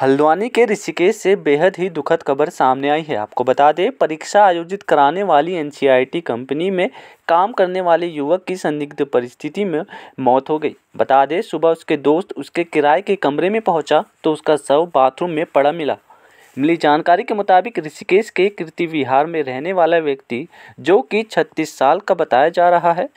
हल्द्वानी के ऋषिकेश से बेहद ही दुखद खबर सामने आई है आपको बता दें परीक्षा आयोजित कराने वाली एन कंपनी में काम करने वाले युवक की संदिग्ध परिस्थिति में मौत हो गई बता दें सुबह उसके दोस्त उसके किराए के कमरे में पहुंचा तो उसका शव बाथरूम में पड़ा मिला मिली जानकारी के मुताबिक ऋषिकेश के कृति विहार में रहने वाला व्यक्ति जो कि छत्तीस साल का बताया जा रहा है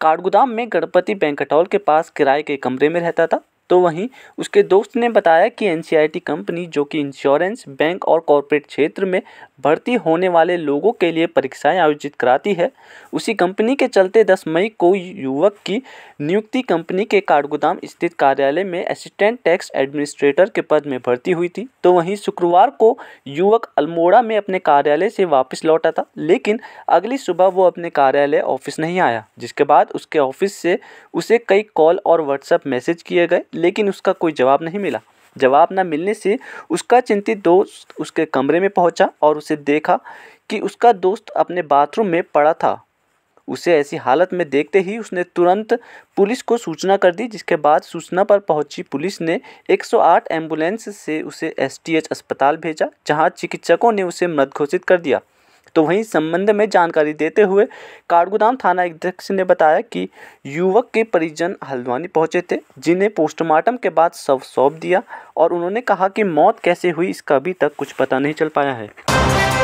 काठगोदाम में गणपति बैंकटॉल के पास किराए के कमरे में रहता था तो वहीं उसके दोस्त ने बताया कि एनसीईआरटी कंपनी जो कि इंश्योरेंस बैंक और कॉरपोरेट क्षेत्र में भर्ती होने वाले लोगों के लिए परीक्षाएं आयोजित कराती है उसी कंपनी के चलते 10 मई को युवक की नियुक्ति कंपनी के काठगोदाम स्थित कार्यालय में असिस्टेंट टैक्स एडमिनिस्ट्रेटर के पद में भर्ती हुई थी तो वहीं शुक्रवार को युवक अल्मोड़ा में अपने कार्यालय से वापस लौटा था लेकिन अगली सुबह वो अपने कार्यालय ऑफिस नहीं आया जिसके बाद उसके ऑफिस से उसे कई कॉल और व्हाट्सएप मैसेज किए गए लेकिन उसका कोई जवाब नहीं मिला जवाब ना मिलने से उसका चिंतित दोस्त उसके कमरे में पहुंचा और उसे देखा कि उसका दोस्त अपने बाथरूम में पड़ा था उसे ऐसी हालत में देखते ही उसने तुरंत पुलिस को सूचना कर दी जिसके बाद सूचना पर पहुंची पुलिस ने 108 एम्बुलेंस से उसे एसटीएच अस्पताल भेजा जहां चिकित्सकों ने उसे मृत घोषित कर दिया तो वहीं संबंध में जानकारी देते हुए काड़गोदाम थाना अध्यक्ष ने बताया कि युवक के परिजन हल्द्वानी पहुंचे थे जिन्हें पोस्टमार्टम के बाद शव सौंप दिया और उन्होंने कहा कि मौत कैसे हुई इसका अभी तक कुछ पता नहीं चल पाया है